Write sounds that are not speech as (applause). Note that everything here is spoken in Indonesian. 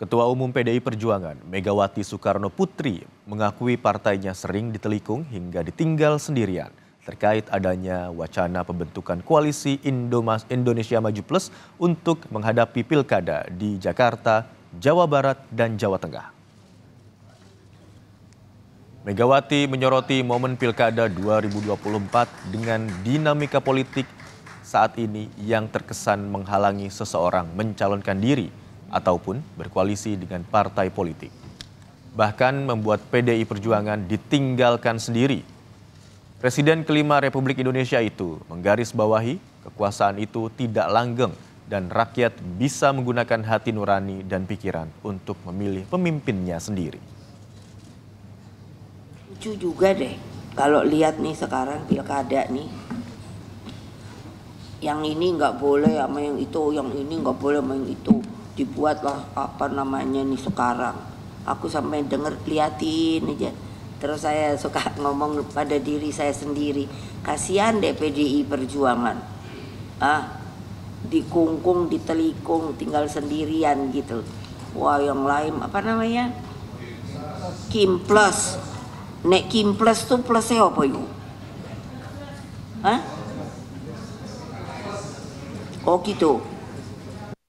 Ketua Umum PDI Perjuangan, Megawati Soekarno Putri, mengakui partainya sering ditelikung hingga ditinggal sendirian terkait adanya wacana pembentukan koalisi Indomas Indonesia Maju Plus untuk menghadapi pilkada di Jakarta, Jawa Barat, dan Jawa Tengah. Megawati menyoroti momen pilkada 2024 dengan dinamika politik saat ini yang terkesan menghalangi seseorang mencalonkan diri ataupun berkoalisi dengan partai politik. Bahkan membuat PDI Perjuangan ditinggalkan sendiri. Presiden kelima Republik Indonesia itu menggarisbawahi kekuasaan itu tidak langgeng dan rakyat bisa menggunakan hati nurani dan pikiran untuk memilih pemimpinnya sendiri. Lucu juga deh kalau lihat nih sekarang pilkada nih. Yang ini nggak boleh sama yang itu, yang ini nggak boleh sama yang itu dibuatlah apa namanya nih sekarang aku sampai denger liatin aja terus saya (laughs) suka ngomong pada diri saya sendiri kasihan deh PDI Perjuangan ah dikungkung ditelikung tinggal sendirian gitu wah yang lain apa namanya Kim Plus nek Kim Plus tuh plusnya apa yuk Hah? Oh gitu